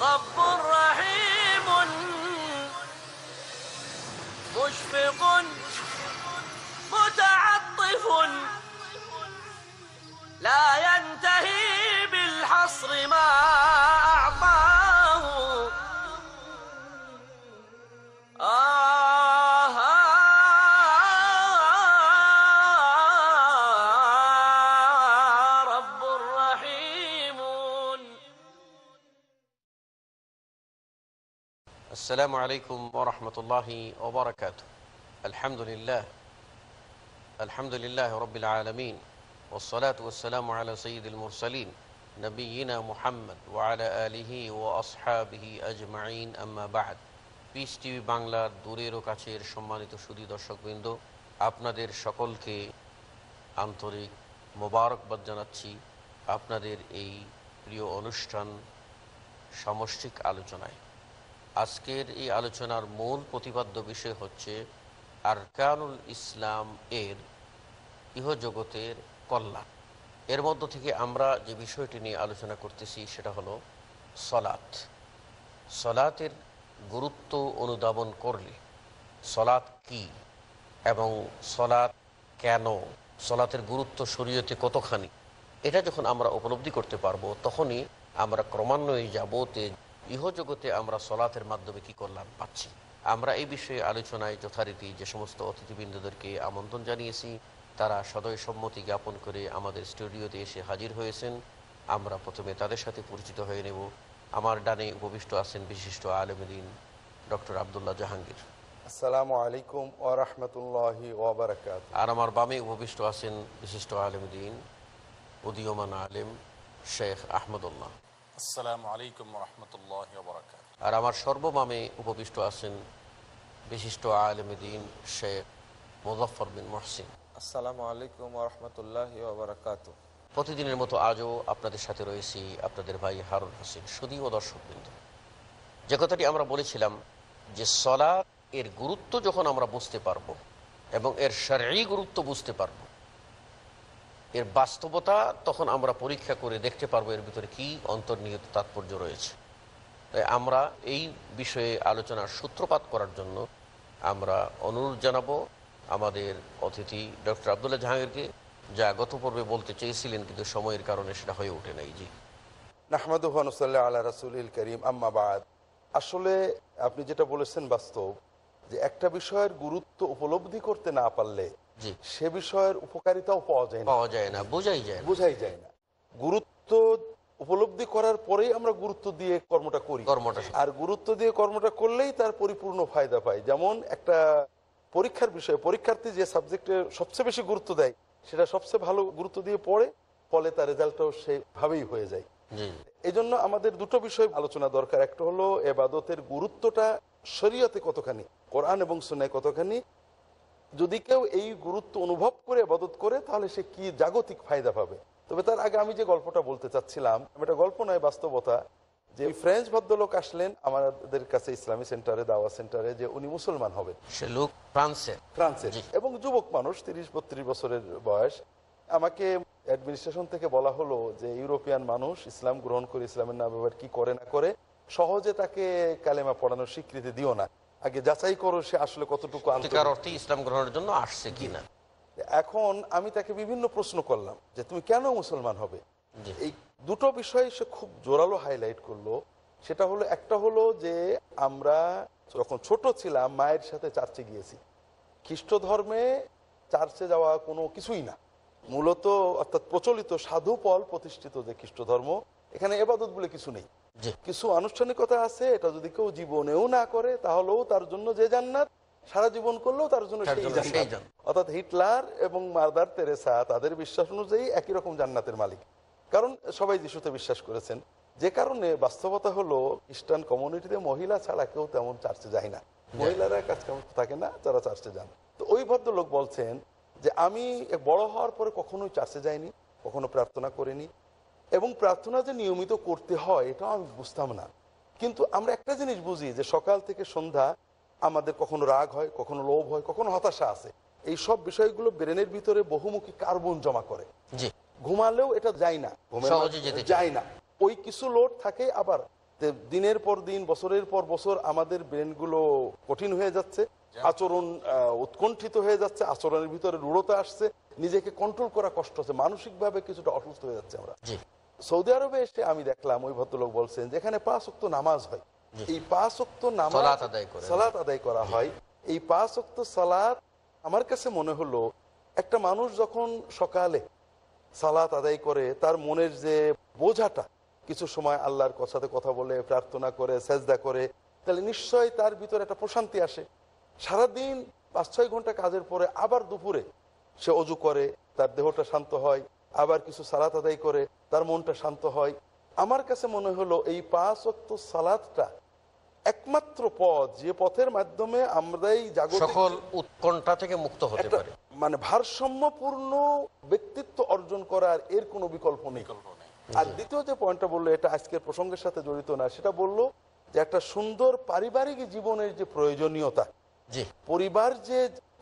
رب رحيم مشفق متعطف لا يجب আসসালামু আলাইকুম ওরহমতুল্লাহি ওবরাকাত আলহামদুলিল্লাহ আলহামদুলিল্লাহ রবিল আলমিন ওসলাত ওসালাম আলা সঈদুল মুরসলিন নবীনা মোহাম্মদ ওয়ালা আলিহি ও আসহাবিহি আজমাইন আম্মাবাহাদ পিস টিভি বাংলার দূরের ও কাছের সম্মানিত সুদী দর্শকবৃন্দ আপনাদের সকলকে আন্তরিক মোবারকবাদ জানাচ্ছি আপনাদের এই প্রিয় অনুষ্ঠান সমষ্টিক আলোচনায় আজকের এই আলোচনার মূল প্রতিপাদ্য বিষয় হচ্ছে আরকানুল ইসলাম এর ইহজগতের কল্যাণ এর মধ্য থেকে আমরা যে বিষয়টি নিয়ে আলোচনা করতেছি সেটা হলো সলাত সলাতের গুরুত্ব অনুধাবন করলে সলাৎ কি এবং সলাৎ কেন সলাতের গুরুত্ব শরীয়তে কতখানি এটা যখন আমরা উপলব্ধি করতে পারবো তখনই আমরা ক্রমান্বয়ে যাবতে ইহজগতে আমরা সলাতের মাধ্যমে কি করলাম পাচ্ছি আমরা এই বিষয়ে আলোচনায় যথারীতি যে সমস্ত অতিথিবৃন্দদেরকে আমন্ত্রণ জানিয়েছি তারা সদয় সম্মতি জ্ঞাপন করে আমাদের স্টুডিওতে এসে হাজির হয়েছেন আমরা প্রথমে তাদের সাথে পরিচিত হয়ে নেব আমার ডানে উপবিষ্ট আছেন বিশিষ্ট আলমদিন ডক্টর আবদুল্লাহ জাহাঙ্গীর আসসালামু আলাইকুম ও রহমতুল্লাহ আর আমার বামে উপবিষ্ট আছেন বিশিষ্ট আলমদিন উদীয়মান আলেম শেখ আহমদুল্লাহ আলাইকুম আর আমার সর্বমামে উপবিষ্ট আছেন বিশিষ্ট আলম দিন শেখ মুজফর বিন মহসিন আলাইকুম রহমতুল্লাহ প্রতিদিনের মতো আজও আপনাদের সাথে রয়েছি আপনাদের ভাই হারুন হোসেন দর্শক দর্শকবৃন্দ যে কথাটি আমরা বলেছিলাম যে সলা এর গুরুত্ব যখন আমরা বুঝতে পারবো এবং এর শারীরিক গুরুত্ব বুঝতে পারবো এর বাস্তবতা তখন আমরা পরীক্ষা করে দেখতে পারবো এর ভিতরে কি অন্তর্নিহিত তাৎপর্য রয়েছে তাই আমরা এই বিষয়ে আলোচনার সূত্রপাত করার জন্য আমরা অনুরোধ জানাবো আমাদের অতিথি ডক্টর আবদুল্লাহ জাহাঙ্গীরকে যা গত পর্বে বলতে চেয়েছিলেন কিন্তু সময়ের কারণে সেটা হয়ে ওঠে নাই জি নাহমাদুহানুসাল্লাহ আল্লাহ রাসুল করিম আম্মাবাদ আসলে আপনি যেটা বলেছেন বাস্তব যে একটা বিষয়ের গুরুত্ব উপলব্ধি করতে না পারলে সে বিষয়ের উপকারিতাও পাওয়া যায় পাওয়া যায় না বোঝাই যায় বোঝাই যায় না গুরুত্ব উপলব্ধি করার পরেই আমরা গুরুত্ব দিয়ে কর্মটা করি কর্মটা আর গুরুত্ব দিয়ে কর্মটা করলেই তার পরিপূর্ণ ফায়দা পায় যেমন একটা পরীক্ষার বিষয়ে পরীক্ষার্থী যে সাবজেক্টে সবচেয়ে বেশি গুরুত্ব দেয় সেটা সবচেয়ে ভালো গুরুত্ব দিয়ে পড়ে ফলে তার রেজাল্টটাও সেভাবেই হয়ে যায় এই জন্য আমাদের দুটো বিষয় আলোচনা দরকার একটা হলো এবাদতের গুরুত্বটা শরীয়তে কতখানি কোরআন এবং সোনায় কতখানি যদি কেউ এই গুরুত্ব অনুভব করে এবাদত করে তাহলে সে কি জাগতিক ফায়দা পাবে তবে তার আগে আমি যে গল্পটা বলতে চাচ্ছিলাম এটা গল্প নয় বাস্তবতা যে ফ্রেঞ্চ ভদ্রলোক আসলেন আমাদের কাছে ইসলামী সেন্টারে দাওয়া সেন্টারে যে উনি মুসলমান হবেন সে লোক ফ্রান্সের ফ্রান্সের এবং যুবক মানুষ তিরিশ বত্রিশ বছরের বয়স আমাকে অ্যাডমিনিস্ট্রেশন থেকে বলা হলো যে ইউরোপিয়ান মানুষ ইসলাম গ্রহণ করে ইসলামের নাম ব্যবহার কি করে না করে সহজে তাকে কালেমা পড়ানোর স্বীকৃতি দিও না আগে যাচাই করো সে আসলে কতটুকু ইসলাম গ্রহণের জন্য আসছে কিনা এখন আমি তাকে বিভিন্ন প্রশ্ন করলাম যে তুমি কেন মুসলমান হবে এই দুটো বিষয় সে খুব জোরালো হাইলাইট করলো সেটা হলো একটা হলো যে আমরা যখন ছোট ছিলাম মায়ের সাথে চার্চে গিয়েছি খ্রিস্ট ধর্মে চার্চে যাওয়া কোনো কিছুই না মূলত অর্থাৎ প্রচলিত সাধু পল প্রতিষ্ঠিত যে খ্রিস্ট ধর্ম এখানে এবাদত বলে কিছু নেই কিছু আনুষ্ঠানিকতা আছে এটা যদি কেউ জীবনেও না করে তাহলেও তার জন্য যে জান্নাত সারা জীবন করলেও তার জন্য অর্থাৎ হিটলার এবং মার্দার তেরেসা তাদের বিশ্বাস অনুযায়ী একই রকম জান্নাতের মালিক কারণ সবাই যিশুতে বিশ্বাস করেছেন যে কারণে বাস্তবতা হলো খ্রিস্টান কমিউনিটিতে মহিলা ছাড়া কেউ তেমন চার্চে যায় না মহিলারা কাজ থাকে না যারা চার্চে যান তো ওই ভদ্রলোক বলছেন যে আমি বড় হওয়ার পরে কখনোই চাষে যাইনি কখনো প্রার্থনা করিনি এবং প্রার্থনা যে নিয়মিত করতে হয় এটাও আমি বুঝতাম না কিন্তু আমরা একটা জিনিস বুঝি যে সকাল থেকে সন্ধ্যা আমাদের কখনো রাগ হয় কখনো লোভ হয় কখনো হতাশা আছে এই সব বিষয়গুলো ব্রেনের ভিতরে বহুমুখী কার্বন জমা করে ঘুমালেও এটা যায় না যায় না ওই কিছু লোড থাকে আবার দিনের পর দিন বছরের পর বছর আমাদের ব্রেনগুলো কঠিন হয়ে যাচ্ছে আচরণ উৎকণ্ঠিত হয়ে যাচ্ছে আচরণের ভিতরে রূঢ়তা আসছে নিজেকে কন্ট্রোল করা কষ্ট হচ্ছে মানসিক ভাবে কিছুটা অসুস্থ হয়ে যাচ্ছে আমরা সৌদি আরবে এসে আমি দেখলাম ওই ভদ্রলোক বলছেন যেখানে পাঁচ অক্ত নামাজ হয় এই পাঁচ অক্ত নামাজ সালাত আদায় করা হয় এই পাঁচ অক্ত সালাত আমার কাছে মনে হলো একটা মানুষ যখন সকালে সালাত আদায় করে তার মনের যে বোঝাটা কিছু সময় আল্লাহর কথাতে কথা বলে প্রার্থনা করে সেজদা করে তাহলে নিশ্চয়ই তার ভিতরে একটা প্রশান্তি আসে সারাদিন পাঁচ ছয় ঘন্টা কাজের পরে আবার দুপুরে সে অজু করে তার দেহটা শান্ত হয় আবার কিছু সালাত আদায় করে তার মনটা শান্ত হয় আমার কাছে মনে হলো এই পাঁচ অক্ত সালাদটা একমাত্র পথ যে পথের মাধ্যমে আমরা এই উৎকণ্ঠা থেকে মুক্ত হতে পারে মানে ভারসাম্যপূর্ণ ব্যক্তিত্ব অর্জন করার এর কোনো বিকল্প নেই আর দ্বিতীয় যে পয়েন্টটা বললো এটা আজকের প্রসঙ্গের সাথে জড়িত না সেটা বললো যে একটা সুন্দর পারিবারিক জীবনের যে প্রয়োজনীয়তা পরিবার যে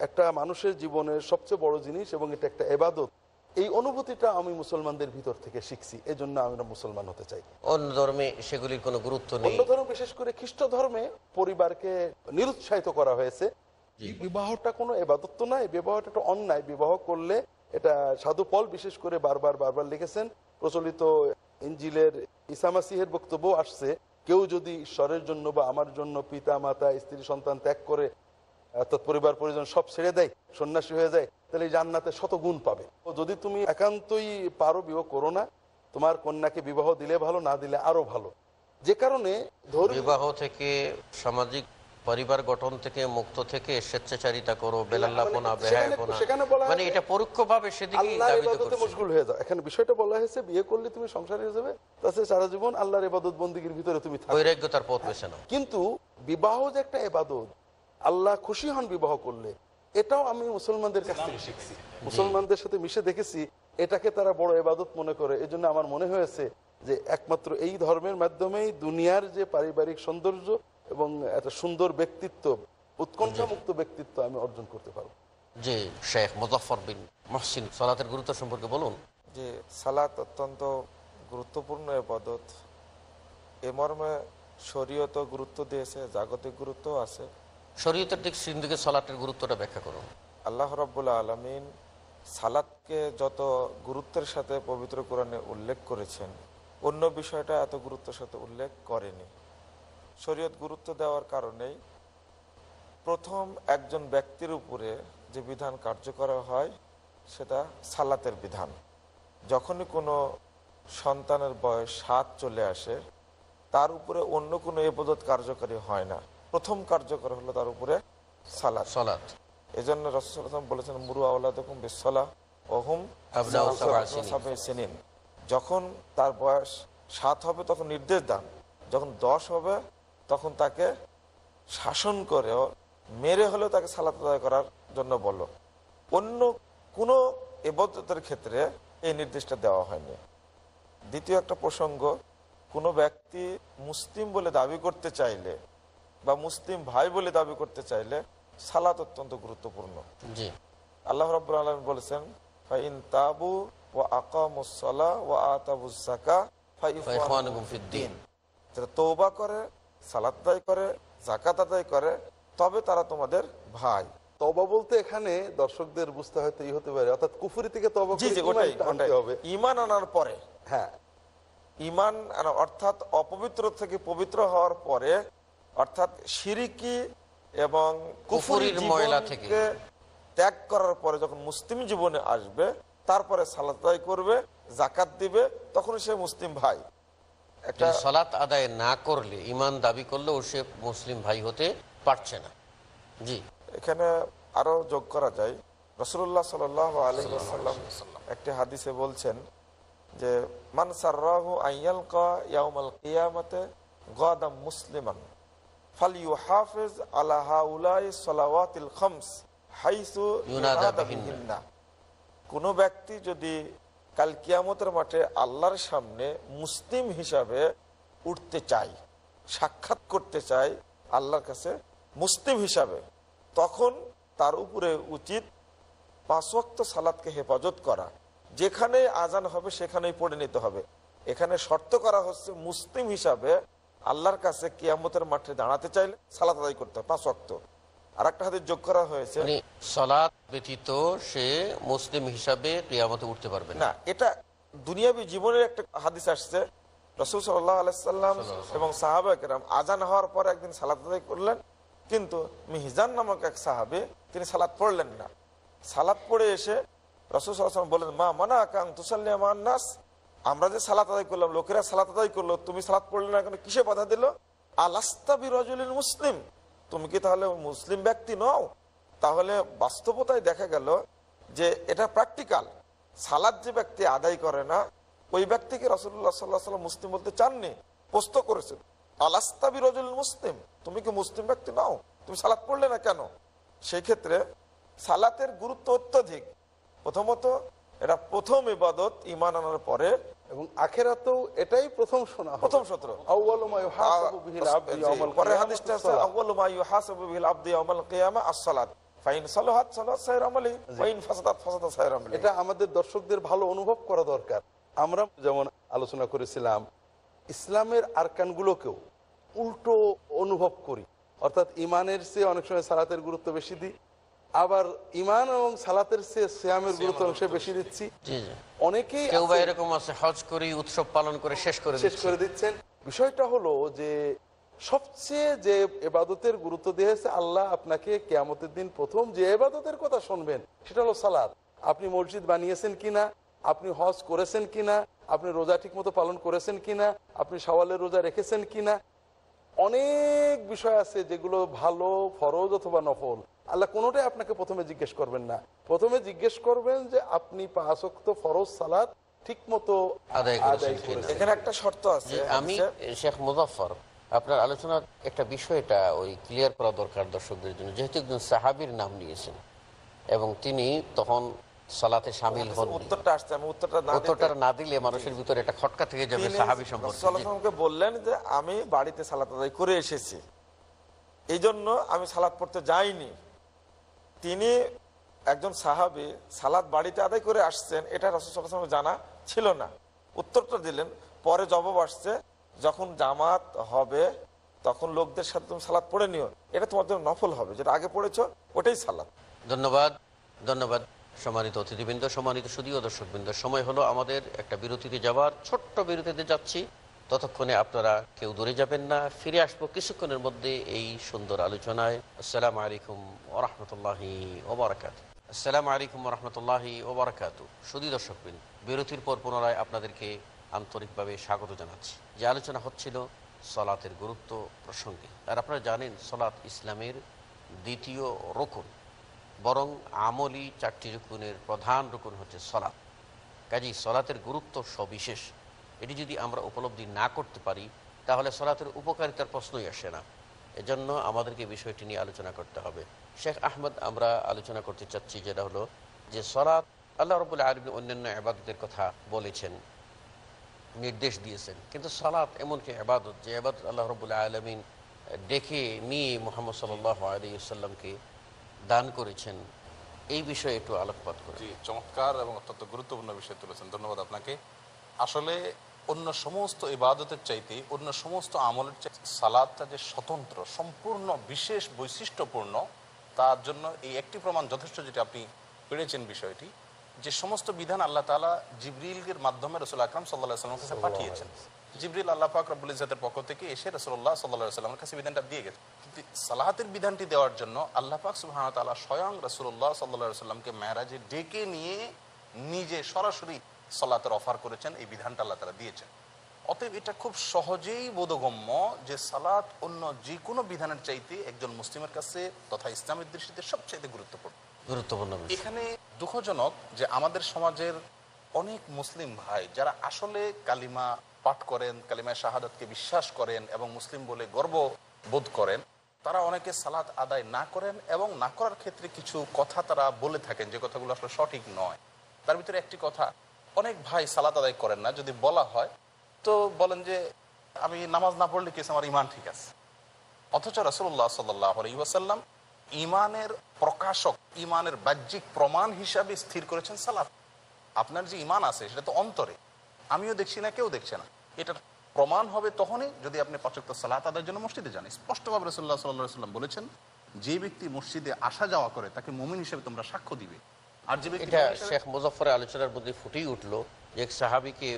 একটা মানুষের জীবনের সবচেয়ে বড় জিনিস এবং এটা একটা এবাদত এই অনুভূতিটা আমি মুসলমানদের ভিতর থেকে শিখছি এই জন্য আমরা মুসলমান হতে চাই অন্য ধর্মে সেগুলির কোনো গুরুত্ব নেই অন্য ধর্ম বিশেষ করে খ্রিস্ট ধর্মে পরিবারকে নিরুৎসাহিত করা হয়েছে বিবাহটা কোনো এবাদত তো নয় বিবাহটা একটা অন্যায় বিবাহ করলে এটা সাধু পল বিশেষ করে বারবার বারবার লিখেছেন প্রচলিত ইঞ্জিলের ইসামাসিহের বক্তব্য আসছে কেউ যদি ঈশ্বরের জন্য বা আমার জন্য পিতা মাতা স্ত্রী সন্তান ত্যাগ করে তৎপরিবার পরিজন সব ছেড়ে দেয় সন্ন্যাসী হয়ে যায় তাহলে জান্নাতে শত গুণ পাবে ও যদি তুমি একান্তই পারো বিবাহ করো না তোমার কন্যাকে বিবাহ দিলে ভালো না দিলে আরো ভালো যে কারণে বিবাহ থেকে সামাজিক পরিবার গঠন থেকে মুক্ত থেকে স্বেচ্ছাচারিতা করো মানে মানে বিষয়টা বলা হয়েছে সংসার হয়ে যাবে ভিতরে তুমি পথ কিন্তু বিবাহ যে একটা এবাদত আল্লাহ খুশি হন বিবাহ করলে এটাও আমি মুসলমানদের কাছ থেকে শিখছি মুসলমানদের সাথে মিশে দেখেছি এটাকে তারা বড় এবাদত মনে করে এজন্য আমার মনে হয়েছে যে একমাত্র এই ধর্মের মাধ্যমেই দুনিয়ার যে পারিবারিক সৌন্দর্য এবং একটা সুন্দর ব্যক্তিত্ব উৎকণ্ঠামুক্ত ব্যক্তিত্ব আমি অর্জন করতে পারবো যে শেখ মুজাফর বিন মহসিন সালাতের গুরুত্ব সম্পর্কে বলুন যে সালাত অত্যন্ত গুরুত্বপূর্ণ এবাদত এ মর্মে শরীয়ত গুরুত্ব দিয়েছে জাগতিক গুরুত্ব আছে শরীয়তের ঠিক সিন্ধুকে সালাতের গুরুত্বটা ব্যাখ্যা করুন আল্লাহ রব্বুল্লা আলমিন সালাতকে যত গুরুত্বের সাথে পবিত্র কোরআনে উল্লেখ করেছেন অন্য বিষয়টা এত গুরুত্বের সাথে উল্লেখ করেনি শরীয়ত গুরুত্ব দেওয়ার কারণেই প্রথম একজন ব্যক্তির উপরে যে বিধান কার্যকর হয় সেটা সালাতের বিধান যখনই কোনো সন্তানের বয়স সাত চলে আসে তার উপরে অন্য কোনো এপদত কার্যকারী হয় না প্রথম কার্যকর হলো তার উপরে সালাদ সালাদ এই জন্য রসুলাম বলেছেন মুরু আউলাদুম যখন তার বয়স সাত হবে তখন নির্দেশ দান যখন দশ হবে তখন তাকে শাসন করে মেরে হলেও তাকে সালাত আদায় করার জন্য বলো অন্য কোনো এবদ্ধতার ক্ষেত্রে এই নির্দেশটা দেওয়া হয়নি দ্বিতীয় একটা প্রসঙ্গ কোনো ব্যক্তি মুসলিম বলে দাবি করতে চাইলে বা মুসলিম ভাই বলে দাবি করতে চাইলে সালাত অত্যন্ত গুরুত্বপূর্ণ আল্লাহ রব আলম বলেছেন তবে তারা তোমাদের ভাই বলতে এখানে দর্শকদের বুঝতে হতে পারে অর্থাৎ থেকে ইমান আনার পরে হ্যাঁ ইমান অর্থাৎ অপবিত্র থেকে পবিত্র হওয়ার পরে অর্থাৎ সিরিকি এবং কুফুরির ময়লা থেকে ত্যাগ করার পরে যখন মুসলিম জীবনে আসবে তারপরে সালাদাই করবে জাকাত দিবে তখন সে মুসলিম ভাই একটা সালাত আদায় না করলে ইমান দাবি করলেও সে মুসলিম ভাই হতে পারছে না জি এখানে আরো যোগ করা যায় রসুল্লাহ সাল আলহাম একটি হাদিসে বলছেন যে মানসার রাহু আইয়াল কিয়ামতে গদাম মুসলিমান কোন ব্যক্তি যদি কাল কিয়ামতের মাঠে আল্লাহর সামনে মুসলিম হিসাবে উঠতে চাই সাক্ষাৎ করতে চাই আল্লাহর কাছে মুসলিম হিসাবে তখন তার উপরে উচিত পাঁচক্ত সালাদকে হেফাজত করা যেখানে আজান হবে সেখানেই পড়ে নিতে হবে এখানে শর্ত করা হচ্ছে মুসলিম হিসাবে আল্লাহর কাছে কিয়ামতের মাঠে দাঁড়াতে চাইলে সালাত আদায় করতে হয় পাঁচ অক্ত আর একটা হাতে যোগ করা হয়েছে মানে সালাত ব্যতীত সে মুসলিম হিসাবে কিয়ামতে উঠতে পারবে না এটা দুনিয়াবি জীবনের একটা হাদিস আসছে রসুল সাল্লাহ আলাইসাল্লাম এবং সাহাবাহাম আজান হওয়ার পর একদিন সালাত আদায় করলেন কিন্তু মিহিজান নামক এক সাহাবে তিনি সালাদ পড়লেন না সালাদ পড়ে এসে রসুল সাল্লাম বললেন মা মানা কাং তুসাল্লিয়া মান্নাস আমরা যে সালাত আদায় করলাম লোকেরা সালাত আদায় করলো তুমি সালাত পড়লে না কেন কিসে বাধা দিল আলাস্তা বিরজলিন মুসলিম তুমি কি তাহলে মুসলিম ব্যক্তি নও তাহলে বাস্তবতায় দেখা গেল যে এটা প্র্যাকটিক্যাল সালাদ যে ব্যক্তি আদায় করে না ওই ব্যক্তিকে রসুল্লাহ সাল্লাহ সাল্লাম মুসলিম বলতে চাননি পোস্ত করেছেন আলাস্তা বিরজুল মুসলিম তুমি কি মুসলিম ব্যক্তি নাও তুমি সালাত পড়লে না কেন সেই ক্ষেত্রে সালাতের গুরুত্ব অত্যধিক প্রথমত এটা প্রথম ইবাদত ইমান আনার পরে এবং আখেরাতেও এটাই প্রথম শোনা প্রথম সত্র হাদিসটা বিল আবদি কিযামা আস-সালাত এটা আমাদের দর্শকদের ভালো অনুভব করা দরকার আমরা যেমন আলোচনা করেছিলাম ইসলামের গুলোকেও উল্টো অনুভব করি অর্থাৎ ইমানের চেয়ে অনেক সময় সালাতের গুরুত্ব বেশি দিই আবার ইমান এবং সালাতের চেয়ে শ্যামের গুরুত্ব অংশে বেশি দিচ্ছি অনেকেই এরকম আছে হজ করে উৎসব পালন করে শেষ করে শেষ করে দিচ্ছেন বিষয়টা হলো যে সবচেয়ে যে এবাদতের গুরুত্ব দিয়েছে আল্লাহ আপনাকে কেয়ামতের দিন প্রথম যে এবাদতের কথা শুনবেন সেটা হলো সালাদ আপনি মসজিদ বানিয়েছেন কিনা আপনি হজ করেছেন কিনা আপনি রোজা ঠিক মতো পালন করেছেন কিনা আপনি সওয়ালের রোজা রেখেছেন কিনা অনেক বিষয় আছে যেগুলো ভালো ফরজ অথবা নফল আল্লাহ কোনোটাই আপনাকে প্রথমে জিজ্ঞেস করবেন না প্রথমে জিজ্ঞেস করবেন যে আপনি পাশক্ত ফরজ সালাদ ঠিক মতো এখানে একটা শর্ত আছে আমি শেখ মুজাফর আপনার আলোচনার একটা বিষয়টা ওই ক্লিয়ার করা দরকার দর্শকদের জন্য যেহেতু একজন সাহাবির নাম নিয়েছেন এবং তিনি তখন সালাতে সামিল হন উত্তরটা আসছে আমি উত্তরটা না উত্তরটা না দিলে মানুষের ভিতরে একটা খটকা থেকে যাবে সাহাবী সম্পর্কে সাল্লাল্লাহু বললেন যে আমি বাড়িতে সালাত আদায় করে এসেছি এই জন্য আমি সালাত পড়তে যাইনি তিনি একজন সাহাবি সালাদ বাড়িতে আদায় করে আসছেন এটা রসুলের জানা ছিল না উত্তরটা দিলেন পরে জবাব আসছে যখন জামাত হবে তখন লোকদের সাথে তুমি সালাদ পড়ে নিও এটা তোমার জন্য নফল হবে যেটা আগে পড়েছ ওটাই সালাদ ধন্যবাদ ধন্যবাদ সম্মানিত অতিথিবৃন্দ সম্মানিত সুদীয় দর্শকবৃন্দ সময় হলো আমাদের একটা বিরতিতে যাওয়ার ছোট্ট বিরতিতে যাচ্ছি ততক্ষণে আপনারা কেউ দূরে যাবেন না ফিরে আসবো কিছুক্ষণের মধ্যে এই সুন্দর আলোচনায় আসসালাম আলাইকুম ওরহমতুল্লাহি ওবরাকাত আসসালাম আলাইকুম রহমতুল্লাহি ওবরাকাত সুদী বিন বিরতির পর পুনরায় আপনাদেরকে আন্তরিকভাবে স্বাগত জানাচ্ছি যে আলোচনা হচ্ছিল সলাতের গুরুত্ব প্রসঙ্গে আর আপনারা জানেন সলাত ইসলামের দ্বিতীয় রকুন বরং আমলি চারটি রুকুনের প্রধান রুকুন হচ্ছে সলাৎ কাজী সলাতের গুরুত্ব সবিশেষ এটি যদি আমরা উপলব্ধি না করতে পারি তাহলে সলাতের উপকারিতার প্রশ্নই আসে না এজন্য আমাদেরকে বিষয়টি নিয়ে আলোচনা করতে হবে শেখ আহমদ আমরা আলোচনা করতে চাচ্ছি যেটা হলো যে সলাৎ আল্লাহ রবুল্লা আলমী অন্যান্য আবাদতের কথা বলেছেন নির্দেশ দিয়েছেন কিন্তু সালাত এমনকি আবাদত যে আবাদত আল্লাহ রবুল্লা আলমিন ডেকে নিয়ে মোহাম্মদ সাল্লাহ আলিয়াল্লামকে দান করেছেন এই বিষয়ে একটু আলোকপাত করে চমৎকার এবং অত্যন্ত গুরুত্বপূর্ণ বিষয় তুলেছেন ধন্যবাদ আপনাকে আসলে অন্য সমস্ত ইবাদতের চাইতে অন্য সমস্ত আমলের চাইতে সালাদটা যে স্বতন্ত্র সম্পূর্ণ বিশেষ বৈশিষ্ট্যপূর্ণ তার জন্য এই একটি প্রমাণ যথেষ্ট যেটা আপনি পেরেছেন বিষয়টি যে সমস্ত বিধান আল্লাহ তালা জিবরিলের মাধ্যমে রসুল আকরম সাল্লাহ সাল্লামের কাছে পাঠিয়েছেন জিবরিল আল্লাহ পাক রব্বুল ইজাতের পক্ষ থেকে এসে রসুল্লাহ সাল্লাহ সাল্লামের কাছে বিধানটা দিয়ে গেছে কিন্তু সালাহাতের বিধানটি দেওয়ার জন্য আল্লাহ পাক সুহান তালা স্বয়ং রসুল্লাহ সাল্লাহ সাল্লামকে মেহরাজে ডেকে নিয়ে নিজে সরাসরি সালাতের অফার করেছেন এই বিধানটা আল্লাহ তারা দিয়েছেন অতএব এটা খুব সহজেই বোধগম্য যে সালাত অন্য যে কোনো বিধানের চাইতে একজন মুসলিমের কাছে তথা ইসলামের দৃষ্টিতে সবচাইতে গুরুত্বপূর্ণ গুরুত্বপূর্ণ এখানে দুঃখজনক যে আমাদের সমাজের অনেক মুসলিম ভাই যারা আসলে কালিমা পাঠ করেন কালিমায় শাহাদতকে বিশ্বাস করেন এবং মুসলিম বলে গর্ব বোধ করেন তারা অনেকে সালাত আদায় না করেন এবং না করার ক্ষেত্রে কিছু কথা তারা বলে থাকেন যে কথাগুলো আসলে সঠিক নয় তার ভিতরে একটি কথা অনেক ভাই সালাত আদায় করেন না যদি বলা হয় তো বলেন যে আমি নামাজ না পড়লে কেস আমার ইমান ঠিক আছে অথচ রাসুল্লাহ সাল্লাসাল্লাম ইমানের প্রকাশক ইমানের বাহ্যিক প্রমাণ হিসাবে স্থির করেছেন সালাত আপনার যে ইমান আছে সেটা তো অন্তরে আমিও দেখছি না কেউ দেখছে না এটার প্রমাণ হবে তখনই যদি আপনি পাঁচক্ত সালাত আদায়ের জন্য মসজিদে জানেন স্পষ্টভাবে রসুল্লাহ সাল্লাহ সাল্লাম বলেছেন যে ব্যক্তি মসজিদে আসা যাওয়া করে তাকে মমিন হিসেবে তোমরা সাক্ষ্য দিবে আর যে এটা শেখ আলোচনার মধ্যে ফুটেই সাহাবিকে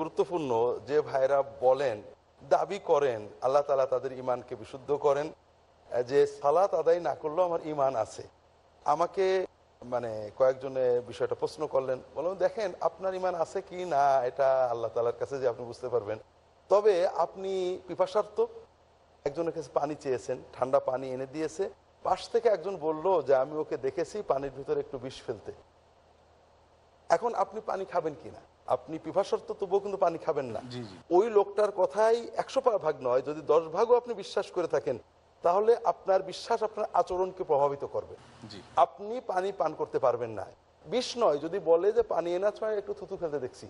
গুরুত্বপূর্ণ যে ভাইরা বলেন দাবি করেন আল্লাহ তালা তাদের ইমানকে বিশুদ্ধ করেন যে সালাত আদায় না করলেও আমার ইমান আছে আমাকে মানে কয়েকজনে বিষয়টা প্রশ্ন করলেন বললাম দেখেন আপনার ইমান আছে কি না এটা আল্লাহ তালার কাছে যে আপনি বুঝতে পারবেন তবে আপনি পিপাসার্থ একজনের কাছে পানি চেয়েছেন ঠান্ডা পানি এনে দিয়েছে পাশ থেকে একজন বলল যে আমি ওকে দেখেছি পানির ভিতরে একটু বিষ ফেলতে এখন আপনি পানি খাবেন কিনা আপনি পিপাসার্থ তবুও কিন্তু পানি খাবেন না ওই লোকটার কথাই একশো ভাগ নয় যদি দশ ভাগও আপনি বিশ্বাস করে থাকেন তাহলে আপনার বিশ্বাস আপনার আচরণকে প্রভাবিত করবে আপনি পানি পান করতে পারবেন না বিষ নয় যদি বলে যে পানি এনা ছয় একটু থুতু ফেলতে দেখছি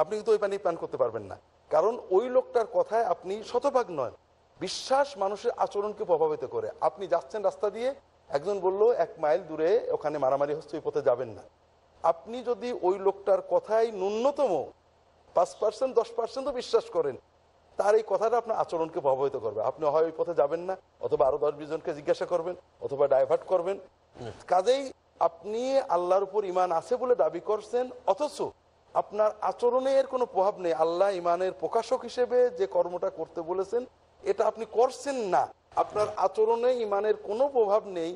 আপনি কিন্তু ওই পানি পান করতে পারবেন না কারণ ওই লোকটার কথায় আপনি শতভাগ নয় বিশ্বাস মানুষের আচরণকে প্রভাবিত করে আপনি যাচ্ছেন রাস্তা দিয়ে একজন বলল এক মাইল দূরে ওখানে মারামারি হচ্ছে ওই পথে যাবেন না আপনি যদি ওই লোকটার কথায় ন্যূনতম পাঁচ পার্সেন্ট দশ পার্সেন্টও বিশ্বাস করেন তার এই কথাটা আপনার আচরণকে প্রভাবিত করবে আপনি হয় ওই পথে যাবেন না অথবা আরো দশ বিশজনকে জিজ্ঞাসা করবেন অথবা ডাইভার্ট করবেন কাজেই আপনি আল্লাহর উপর ইমান আছে বলে দাবি করছেন অথচ আপনার আচরণে এর কোনো প্রভাব নেই আল্লাহ ইমানের প্রকাশক হিসেবে যে কর্মটা করতে বলেছেন এটা আপনি করছেন না আপনার আচরণে ইমানের কোনো প্রভাব নেই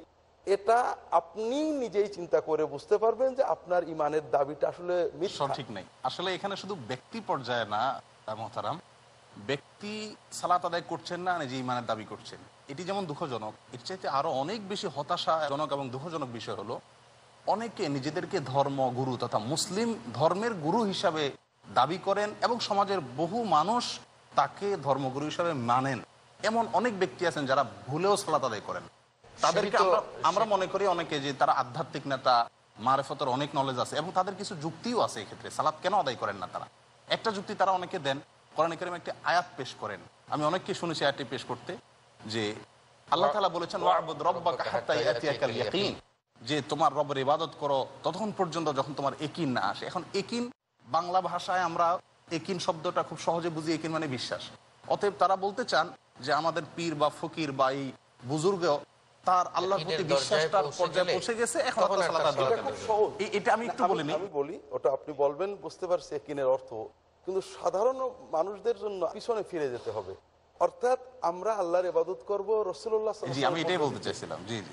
এটা আপনি নিজেই চিন্তা করে বুঝতে পারবেন যে আপনার ইমানের দাবিটা আসলে সঠিক নেই আসলে এখানে শুধু ব্যক্তি পর্যায়ে না মহতারাম ব্যক্তি সালাত আদায় করছেন না নিজে ইমানের দাবি করছেন এটি যেমন দুঃখজনক এর চাইতে আরো অনেক বেশি হতাশাজনক এবং দুঃখজনক বিষয় হলো অনেকে নিজেদেরকে ধর্ম গুরু তথা মুসলিম ধর্মের গুরু হিসাবে দাবি করেন এবং সমাজের বহু মানুষ তাকে ধর্মগুরু হিসাবে মানেন এমন অনেক ব্যক্তি আছেন যারা ভুলেও সালাত আদায় করেন তাদেরকে আমরা মনে করি অনেকে যে তারা আধ্যাত্মিক নেতা মারেফতের অনেক নলেজ আছে এবং তাদের কিছু যুক্তিও আছে এক্ষেত্রে সালাদ কেন আদায় করেন না তারা একটা যুক্তি তারা অনেকে দেন কোরআন করিম একটি আয়াত পেশ করেন আমি অনেককে শুনেছি আয়াতটি পেশ করতে যে আল্লাহ তালা বলেছেন যে তোমার রবের ইবাদত করো ততক্ষণ পর্যন্ত যখন তোমার একিন না আসে এখন একিন বাংলা ভাষায় আমরা একিন শব্দটা খুব সহজে বুঝি একিন মানে বিশ্বাস অতএব তারা বলতে চান যে আমাদের পীর বা ফকির বা এই বুজুর্গ তার বিশ্বাসটার পর্যায়ে পৌঁছে গেছে এখন এটা আমি একটু বলিনি বলি ওটা আপনি বলবেন বুঝতে পারছি একিনের অর্থ কিন্তু সাধারণ মানুষদের জন্য পিছনে ফিরে যেতে হবে অর্থাৎ আমরা আল্লাহর ইবাদত করবো রসুল্লাহ আমি এটাই বলতে চাইছিলাম জি জি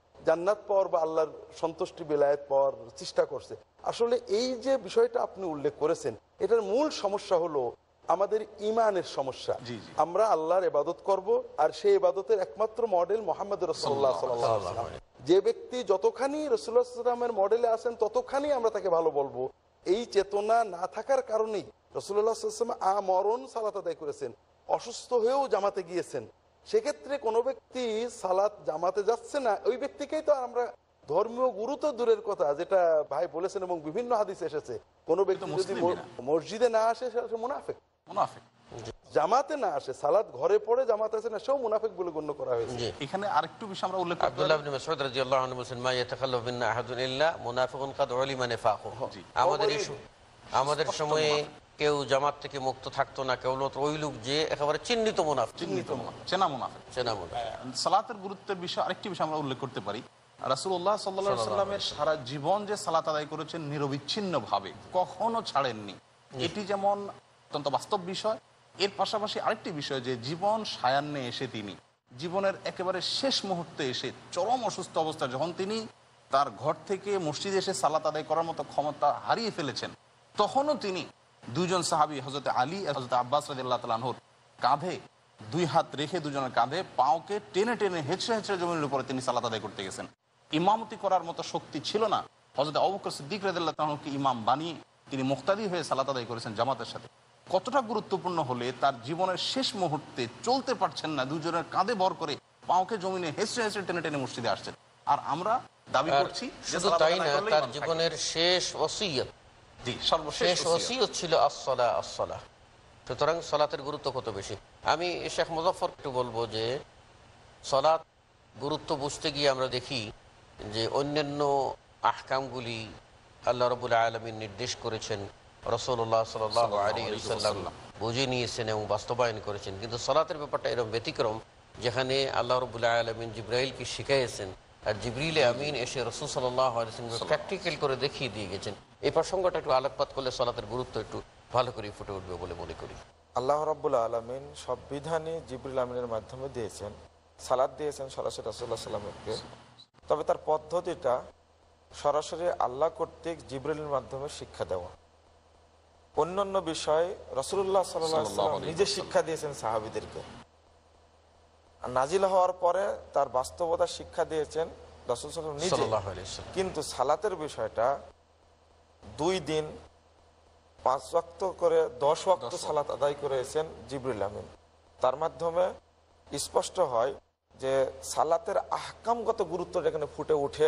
জান্নাত পাওয়ার বা আল্লাহর সন্তুষ্টি বিলায়ত পাওয়ার চেষ্টা করছে আসলে এই যে বিষয়টা আপনি উল্লেখ করেছেন এটার মূল সমস্যা হলো আমাদের ইমানের সমস্যা আমরা আল্লাহর এবাদত করব আর সেই এবাদতের একমাত্র মডেল মোহাম্মদ রসোল্লা যে ব্যক্তি যতখানি রসুল্লাহামের মডেলে আসেন ততখানি আমরা তাকে ভালো বলবো এই চেতনা না থাকার কারণেই রসুল্লাহ আমরণ সালাত আদায় করেছেন অসুস্থ হয়েও জামাতে গিয়েছেন সেক্ষেত্রে কোনো ব্যক্তি সালাত জামাতে যাচ্ছে না ওই ব্যক্তিকেই তো আমরা ধর্মীয় গুরু তো দূরের কথা যেটা ভাই বলেছেন এবং বিভিন্ন হাদিস এসেছে কোনো ব্যক্তি যদি মসজিদে না আসে সে মুনাফেক মুনাফেক জামাতে না আসে সালাদ ঘরে পড়ে জামাতে আসে না সেও বলে গণ্য করা হয়েছে এখানে আরেকটু বিষয় আমরা উল্লেখ আব্দুল্লাহ ইবনে মাসউদ রাদিয়াল্লাহু আনহু বলেন মা ইয়াতাখাল্লাফু বিন আহাদুন ইল্লা মুনাফিকুন কাদ উলিমা নিফাকুহু আমাদের ইস্যু আমাদের সময়ে কেউ জামাত থেকে মুক্ত থাকতো না কেউ ওই লোক যে একেবারে চিহ্নিত মুনাফা চিহ্নিত চেনা মুনাফা চেনা মুনাফা হ্যাঁ, সালাতের গুরুত্বের বিষয় আরেকটি বিষয় আমরা উল্লেখ করতে পারি রাসুল্লাহ সাল্লামের সারা জীবন যে সালাত আদায় করেছেন নিরবিচ্ছিন্ন ভাবে কখনো ছাড়েননি এটি যেমন অত্যন্ত বাস্তব বিষয় এর পাশাপাশি আরেকটি বিষয় যে জীবন সায়ান্নে এসে তিনি জীবনের একেবারে শেষ মুহূর্তে এসে চরম অসুস্থ অবস্থা যখন তিনি তার ঘর থেকে মসজিদে এসে সালাত আদায় করার মতো ক্ষমতা হারিয়ে ফেলেছেন তখনও তিনি দুজন সাহাবি হজরত আলী হজরত আব্বাস রাজিল্লাহ তালাহর কাঁধে দুই হাত রেখে দুজনের কাঁধে পাওকে টেনে টেনে হেঁচড়ে হেঁচড়ে জমিনের উপরে তিনি সালাত আদায় করতে গেছেন ইমামতি করার মতো শক্তি ছিল না হজরত অবকর সিদ্দিক রাজিল্লাহ তালাহকে ইমাম বানিয়ে তিনি মুক্তাদি হয়ে সালাত আদায় করেছেন জামাতের সাথে কতটা গুরুত্বপূর্ণ হলে তার জীবনের শেষ মুহূর্তে চলতে পারছেন না দুজনের কাঁধে ভর করে পাওকে জমিনে হেঁচড়ে হেঁচড়ে টেনে টেনে মসজিদে আসছেন আর আমরা দাবি করছি শুধু তাই না তার জীবনের শেষ ওসিয়ত সুতরাং সলাতের গুরুত্ব কত বেশি আমি শেখ মুজফর একটু বলবো যে সলাত গুরুত্ব বুঝতে গিয়ে আমরা দেখি যে অন্যান্য আহকামগুলি আল্লাহ রবুল্লা আলমী নির্দেশ করেছেন রসল্লাহ সাল্লাম বুঝে নিয়েছেন এবং বাস্তবায়ন করেছেন কিন্তু সলাতের ব্যাপারটা এরকম ব্যতিক্রম যেখানে আল্লাহ রবুল্লাহ আলমিন জিব্রাহিলকে শিখাইয়েছেন আর জিবরিল আমিন এসে রসুল সাল্লাহ প্র্যাকটিক্যাল করে দেখিয়ে দিয়ে গেছেন এই প্রসঙ্গটা একটু আলোকপাত করলে সলাতের গুরুত্ব একটু ভালো করে ফুটে উঠবে বলে মনে করি আল্লাহ রব্বুল্লা আলমিন সব বিধানই জিবরুল আলমিনের মাধ্যমে দিয়েছেন সালাদ দিয়েছেন সরাসরি রাসুল্লাহ সাল্লামকে তবে তার পদ্ধতিটা সরাসরি আল্লাহ কর্তৃক জিবরুলের মাধ্যমে শিক্ষা দেওয়া অন্যান্য বিষয়ে রসুল্লাহ সাল্লাম নিজে শিক্ষা দিয়েছেন সাহাবিদেরকে নাজিল হওয়ার পরে তার বাস্তবতা শিক্ষা দিয়েছেন রসুল সাল্লাম নিজে কিন্তু সালাতের বিষয়টা দুই দিন পাঁচ ওয়াক্ত করে দশ ওয়াক্ত সালাত আদায় করেছেন জিবরুল আমিন তার মাধ্যমে স্পষ্ট হয় যে সালাতের আহকামগত গুরুত্ব এখানে ফুটে উঠে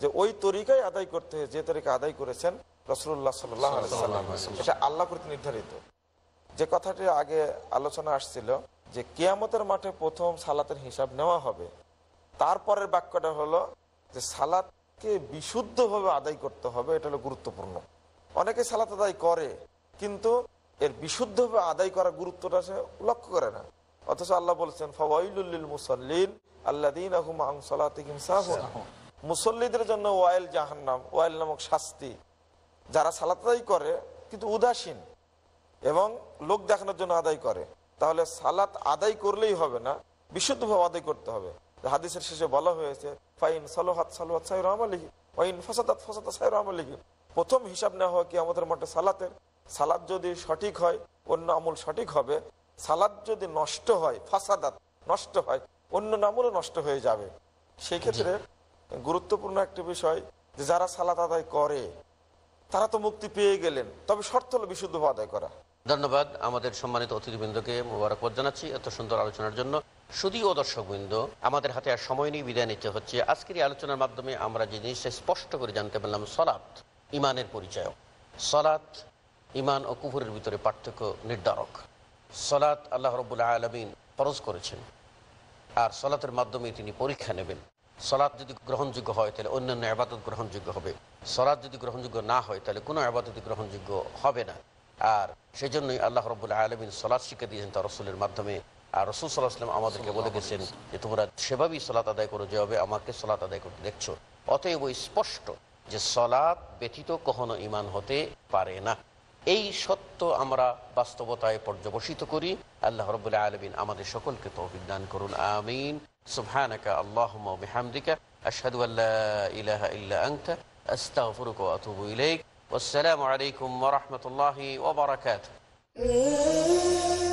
যে ওই তরিকায় আদায় করতে হয় যে তরিকা আদায় করেছেন রসুল্লাহ সাল্লাম এটা আল্লাহ করতে নির্ধারিত যে কথাটি আগে আলোচনা আসছিল যে কেয়ামতের মাঠে প্রথম সালাতের হিসাব নেওয়া হবে তারপরের বাক্যটা হলো যে সালাত কে বিশুদ্ধভাবে আদায় করতে হবে এটা হলো গুরুত্বপূর্ণ অনেকে সালাত আদায় করে কিন্তু এর বিশুদ্ধভাবে আদায় করা গুরুত্বটা সে লক্ষ্য করে না অথচ আল্লাহ বলছেন ফওয়াইলুল্লিল মুসল্লিন আল্লাদিন আহম আং সালাতিম সাহুন মুসল্লিদের জন্য ওয়াইল জাহান্নাম ওয়াইল নামক শাস্তি যারা সালাত আদায় করে কিন্তু উদাসীন এবং লোক দেখানোর জন্য আদায় করে তাহলে সালাত আদায় করলেই হবে না বিশুদ্ধভাবে আদায় করতে হবে হাদিসের শেষে বলা হয়েছে ফাইন সালোহাত সালোহাত সাহের আমলিহি ফাইন ফসাদাত ফসাদাত সাহের আমলিহি প্রথম হিসাব নেওয়া হয় কি আমাদের মতে সালাতের সালাদ যদি সঠিক হয় অন্য আমল সঠিক হবে সালাদ যদি নষ্ট হয় ফাসাদাত নষ্ট হয় অন্য আমলও নষ্ট হয়ে যাবে সেই ক্ষেত্রে গুরুত্বপূর্ণ একটি বিষয় যে যারা সালাত আদায় করে তারা তো মুক্তি পেয়ে গেলেন তবে শর্ত হলো বিশুদ্ধ আদায় করা ধন্যবাদ আমাদের সম্মানিত অতিথিবৃন্দকে মুবারকবাদ জানাচ্ছি এত সুন্দর আলোচনার জন্য শুধুও বৃন্দ আমাদের হাতে আর সময় নিয়ে বিদায় নিতে হচ্ছে আজকের এই আলোচনার মাধ্যমে আমরা যে জিনিসটা স্পষ্ট করে জানতে পারলাম সলাৎ ইমানের পরিচয় সলাৎ ইমান ও কুহুরের ভিতরে পার্থক্য নির্ধারক সলাৎ আল্লাহ রবুল্লা আলমিন পরশ করেছেন আর সলাতের মাধ্যমে তিনি পরীক্ষা নেবেন সলাৎ যদি গ্রহণযোগ্য হয় তাহলে অন্যান্য আবাদত গ্রহণযোগ্য হবে সলাৎ যদি গ্রহণযোগ্য না হয় তাহলে কোনো আবাদতই গ্রহণযোগ্য হবে না আর সেজন্যই আল্লাহ রবুল্লা আলমিন সলাদ শিক্ষা দিয়েছেন তার রসুলের মাধ্যমে আর রসুল সাল্লাহ আসলাম আমাদেরকে বলে গেছেন যে তোমরা সেভাবেই সলাত আদায় করো যেভাবে আমাকে সলাত আদায় করতে দেখছো অতএব স্পষ্ট যে সলাৎ ব্যতীত কখনো ইমান হতে পারে না এই সত্য আমরা বাস্তবতায় পর্যবসিত করি আল্লাহ রবুল্লাহ আলমিন আমাদের সকলকে তো অভিজ্ঞান করুন আমিন সুবহানাকা আল্লাহুম্মা বিহামদিকা আলাইকুম